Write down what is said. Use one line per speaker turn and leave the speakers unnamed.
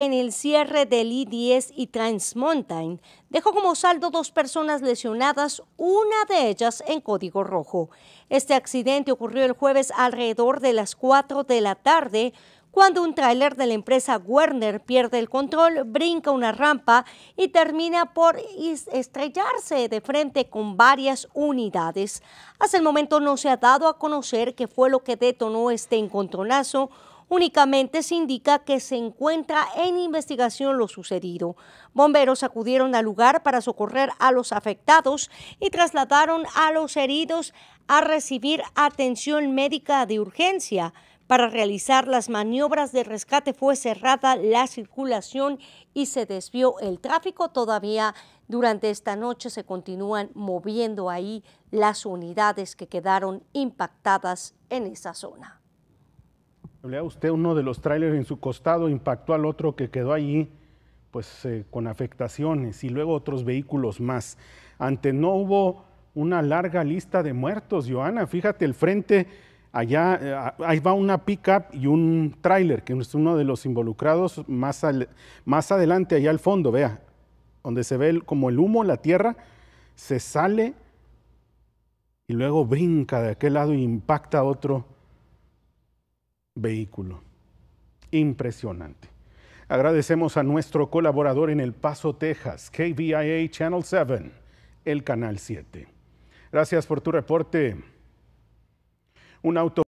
En el cierre del I-10 y Trans dejó como saldo dos personas lesionadas, una de ellas en código rojo. Este accidente ocurrió el jueves alrededor de las 4 de la tarde, cuando un tráiler de la empresa Werner pierde el control, brinca una rampa y termina por estrellarse de frente con varias unidades. Hasta el momento no se ha dado a conocer qué fue lo que detonó este encontronazo Únicamente se indica que se encuentra en investigación lo sucedido. Bomberos acudieron al lugar para socorrer a los afectados y trasladaron a los heridos a recibir atención médica de urgencia. Para realizar las maniobras de rescate fue cerrada la circulación y se desvió el tráfico. Todavía durante esta noche se continúan moviendo ahí las unidades que quedaron impactadas en esa zona.
Lea usted uno de los trailers en su costado, impactó al otro que quedó allí, pues eh, con afectaciones y luego otros vehículos más. Ante no hubo una larga lista de muertos, Joana. Fíjate, el frente, allá, eh, ahí va una pickup y un tráiler, que es uno de los involucrados más, más adelante, allá al fondo, vea, donde se ve como el humo, la tierra, se sale y luego brinca de aquel lado e impacta otro vehículo. Impresionante. Agradecemos a nuestro colaborador en El Paso, Texas, KVIA Channel 7, el Canal 7. Gracias por tu reporte. Un auto